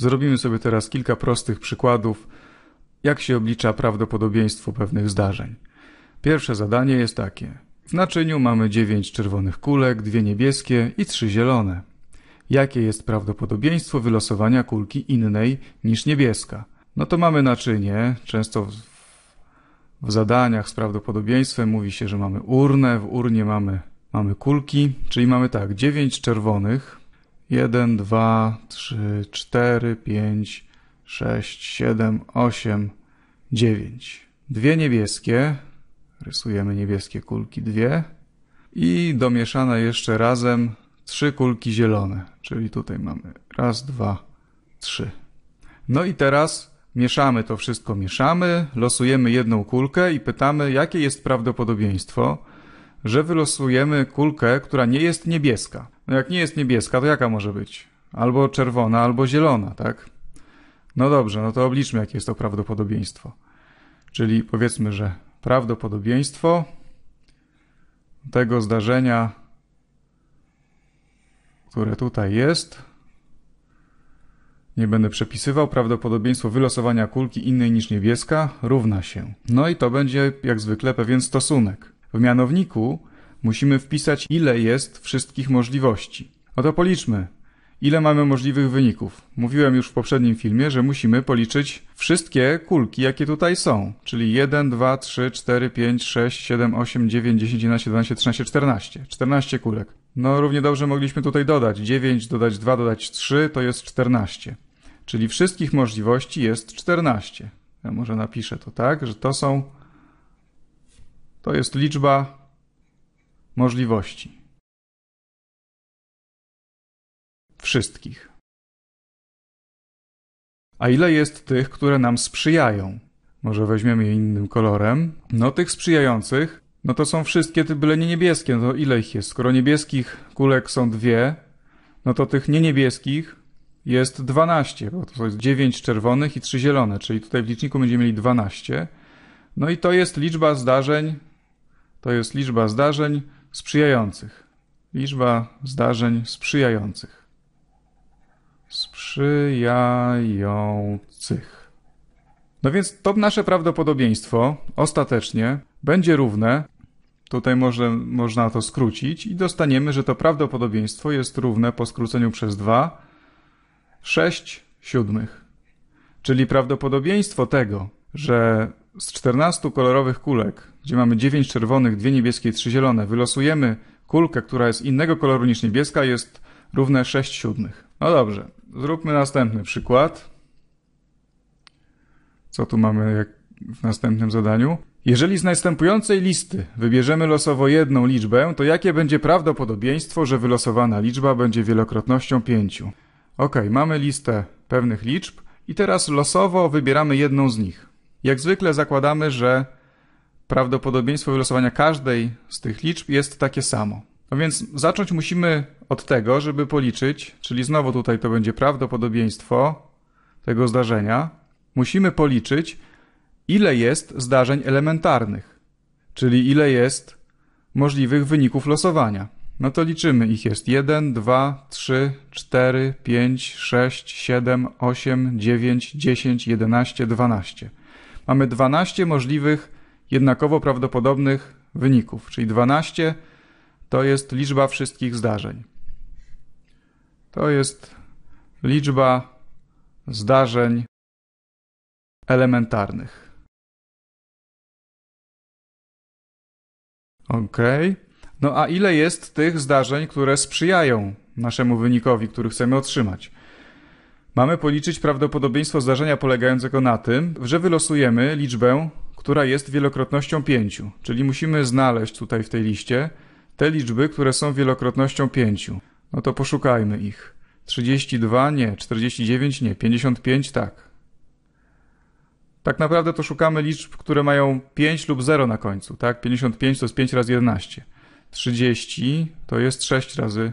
Zrobimy sobie teraz kilka prostych przykładów, jak się oblicza prawdopodobieństwo pewnych zdarzeń. Pierwsze zadanie jest takie. W naczyniu mamy 9 czerwonych kulek, dwie niebieskie i trzy zielone. Jakie jest prawdopodobieństwo wylosowania kulki innej niż niebieska? No to mamy naczynie, często w, w zadaniach z prawdopodobieństwem mówi się, że mamy urnę, w urnie mamy, mamy kulki, czyli mamy tak, 9 czerwonych, 1, 2, 3, 4, 5, 6, 7, 8, 9. Dwie niebieskie, rysujemy niebieskie kulki, dwie i domieszane jeszcze razem trzy kulki zielone, czyli tutaj mamy raz, dwa, trzy. No i teraz mieszamy to wszystko, mieszamy, losujemy jedną kulkę i pytamy, jakie jest prawdopodobieństwo, że wylosujemy kulkę, która nie jest niebieska. No jak nie jest niebieska, to jaka może być? Albo czerwona, albo zielona, tak? No dobrze, no to obliczmy, jakie jest to prawdopodobieństwo. Czyli powiedzmy, że prawdopodobieństwo tego zdarzenia, które tutaj jest, nie będę przepisywał, prawdopodobieństwo wylosowania kulki innej niż niebieska równa się. No i to będzie jak zwykle pewien stosunek. W mianowniku musimy wpisać, ile jest wszystkich możliwości. Oto no policzmy, ile mamy możliwych wyników. Mówiłem już w poprzednim filmie, że musimy policzyć wszystkie kulki, jakie tutaj są, czyli 1, 2, 3, 4, 5, 6, 7, 8, 9, 10, 11, 12, 13, 14. 14 kulek. No równie dobrze mogliśmy tutaj dodać 9, dodać 2, dodać 3, to jest 14. Czyli wszystkich możliwości jest 14. Ja może napiszę to tak, że to są to jest liczba możliwości. Wszystkich. A ile jest tych, które nam sprzyjają? Może weźmiemy je innym kolorem. No tych sprzyjających, no to są wszystkie te byle nie niebieskie. No to ile ich jest? Skoro niebieskich kulek są dwie, no to tych nieniebieskich jest 12, bo to jest 9 czerwonych i 3 zielone, czyli tutaj w liczniku będziemy mieli 12. No i to jest liczba zdarzeń to jest liczba zdarzeń sprzyjających. Liczba zdarzeń sprzyjających. Sprzyjających. No więc to nasze prawdopodobieństwo ostatecznie będzie równe, tutaj może, można to skrócić i dostaniemy, że to prawdopodobieństwo jest równe po skróceniu przez 2 6 siódmych. Czyli prawdopodobieństwo tego, że z 14 kolorowych kulek, gdzie mamy 9 czerwonych, 2 niebieskie i 3 zielone, wylosujemy kulkę, która jest innego koloru niż niebieska, jest równe 6 siódmych. No dobrze, zróbmy następny przykład. Co tu mamy w następnym zadaniu? Jeżeli z następującej listy wybierzemy losowo jedną liczbę, to jakie będzie prawdopodobieństwo, że wylosowana liczba będzie wielokrotnością 5? Ok, mamy listę pewnych liczb i teraz losowo wybieramy jedną z nich. Jak zwykle zakładamy, że prawdopodobieństwo wylosowania każdej z tych liczb jest takie samo. No więc zacząć musimy od tego, żeby policzyć, czyli znowu tutaj to będzie prawdopodobieństwo tego zdarzenia. Musimy policzyć, ile jest zdarzeń elementarnych, czyli ile jest możliwych wyników losowania. No to liczymy ich jest 1, 2, 3, 4, 5, 6, 7, 8, 9, 10, 11, 12 mamy 12 możliwych, jednakowo prawdopodobnych wyników, czyli 12 to jest liczba wszystkich zdarzeń. To jest liczba zdarzeń elementarnych. Ok. No a ile jest tych zdarzeń, które sprzyjają naszemu wynikowi, który chcemy otrzymać? Mamy policzyć prawdopodobieństwo zdarzenia polegającego na tym, że wylosujemy liczbę, która jest wielokrotnością 5, czyli musimy znaleźć tutaj w tej liście te liczby, które są wielokrotnością 5. No to poszukajmy ich. 32 nie, 49 nie, 55 tak. Tak naprawdę to szukamy liczb, które mają 5 lub 0 na końcu, tak? 55 to jest 5 razy 11. 30 to jest 6 razy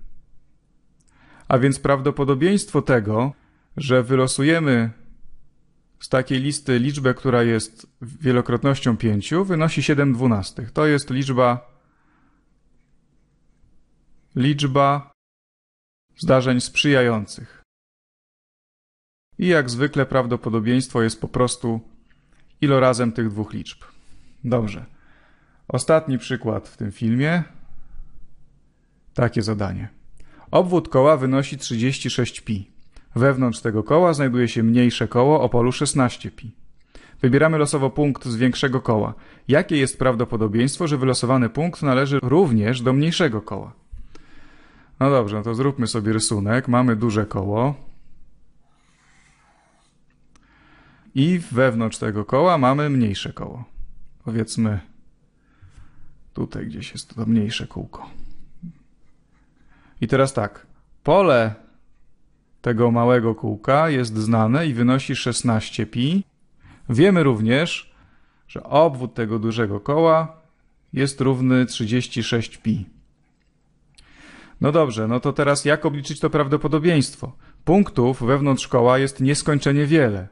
A więc prawdopodobieństwo tego, że wylosujemy z takiej listy liczbę, która jest wielokrotnością 5, wynosi 7 dwunastych. To jest liczba liczba zdarzeń sprzyjających. I jak zwykle prawdopodobieństwo jest po prostu ilorazem tych dwóch liczb. Dobrze. Ostatni przykład w tym filmie. Takie zadanie. Obwód koła wynosi 36 pi. Wewnątrz tego koła znajduje się mniejsze koło o polu 16 pi. Wybieramy losowo punkt z większego koła. Jakie jest prawdopodobieństwo, że wylosowany punkt należy również do mniejszego koła? No dobrze, no to zróbmy sobie rysunek. Mamy duże koło. I wewnątrz tego koła mamy mniejsze koło. Powiedzmy, tutaj gdzieś jest to mniejsze kółko. I teraz tak, pole tego małego kółka jest znane i wynosi 16 pi. Wiemy również, że obwód tego dużego koła jest równy 36 pi. No dobrze, no to teraz jak obliczyć to prawdopodobieństwo? Punktów wewnątrz koła jest nieskończenie wiele.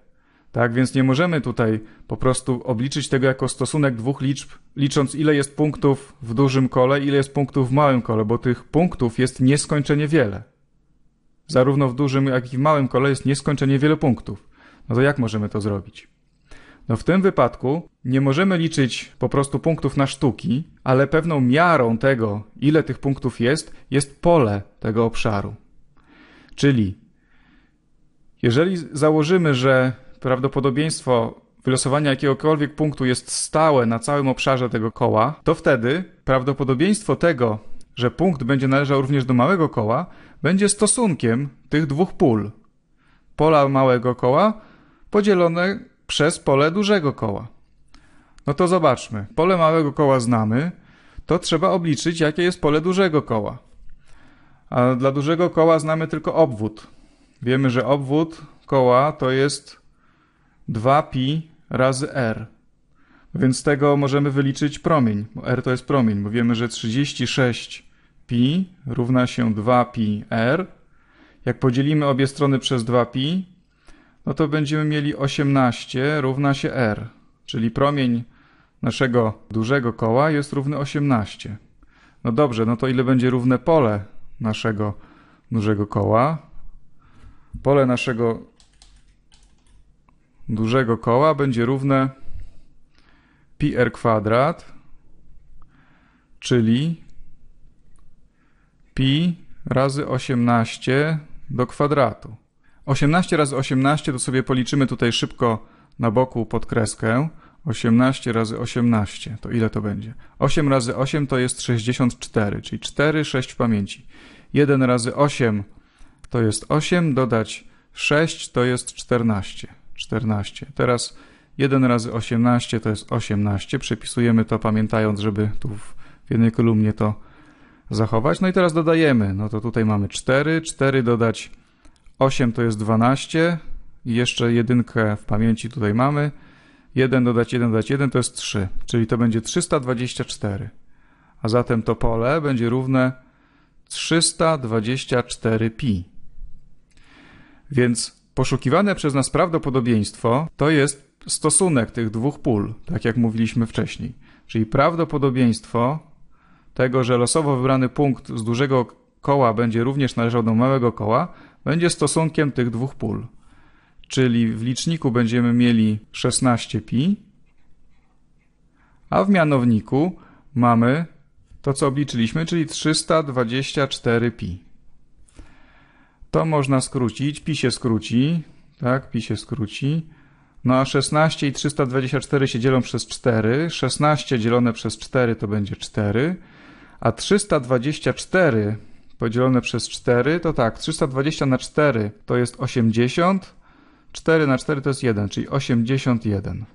Tak więc nie możemy tutaj po prostu obliczyć tego jako stosunek dwóch liczb, licząc ile jest punktów w dużym kole, ile jest punktów w małym kole, bo tych punktów jest nieskończenie wiele. Zarówno w dużym, jak i w małym kole jest nieskończenie wiele punktów. No to jak możemy to zrobić? No w tym wypadku nie możemy liczyć po prostu punktów na sztuki, ale pewną miarą tego, ile tych punktów jest, jest pole tego obszaru. Czyli jeżeli założymy, że prawdopodobieństwo wylosowania jakiegokolwiek punktu jest stałe na całym obszarze tego koła, to wtedy prawdopodobieństwo tego, że punkt będzie należał również do małego koła, będzie stosunkiem tych dwóch pól. Pola małego koła podzielone przez pole dużego koła. No to zobaczmy. Pole małego koła znamy, to trzeba obliczyć, jakie jest pole dużego koła. A dla dużego koła znamy tylko obwód. Wiemy, że obwód koła to jest 2pi razy r. Więc z tego możemy wyliczyć promień, bo r to jest promień, bo wiemy, że 36pi równa się 2 r. Jak podzielimy obie strony przez 2pi, no to będziemy mieli 18 równa się r, czyli promień naszego dużego koła jest równy 18. No dobrze, no to ile będzie równe pole naszego dużego koła? Pole naszego dużego koła będzie równe πr r kwadrat, czyli pi razy 18 do kwadratu. 18 razy 18 to sobie policzymy tutaj szybko na boku pod kreskę. 18 razy 18 to ile to będzie? 8 razy 8 to jest 64, czyli 4, 6 w pamięci. 1 razy 8 to jest 8, dodać 6 to jest 14. 14. Teraz 1 razy 18 to jest 18. Przepisujemy to pamiętając, żeby tu w jednej kolumnie to zachować. No i teraz dodajemy. No to tutaj mamy 4. 4 dodać 8 to jest 12. I jeszcze jedynkę w pamięci tutaj mamy. 1 dodać 1 dodać 1 to jest 3. Czyli to będzie 324. A zatem to pole będzie równe 324pi. Więc Poszukiwane przez nas prawdopodobieństwo to jest stosunek tych dwóch pól, tak jak mówiliśmy wcześniej. Czyli prawdopodobieństwo tego, że losowo wybrany punkt z dużego koła będzie również należał do małego koła, będzie stosunkiem tych dwóch pól. Czyli w liczniku będziemy mieli 16pi, a w mianowniku mamy to, co obliczyliśmy, czyli 324pi. To można skrócić, pi się skróci, tak, pi się skróci. No a 16 i 324 się dzielą przez 4, 16 dzielone przez 4 to będzie 4, a 324 podzielone przez 4 to tak, 320 na 4 to jest 80, 4 na 4 to jest 1, czyli 81.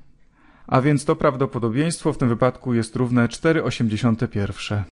A więc to prawdopodobieństwo w tym wypadku jest równe 4,81.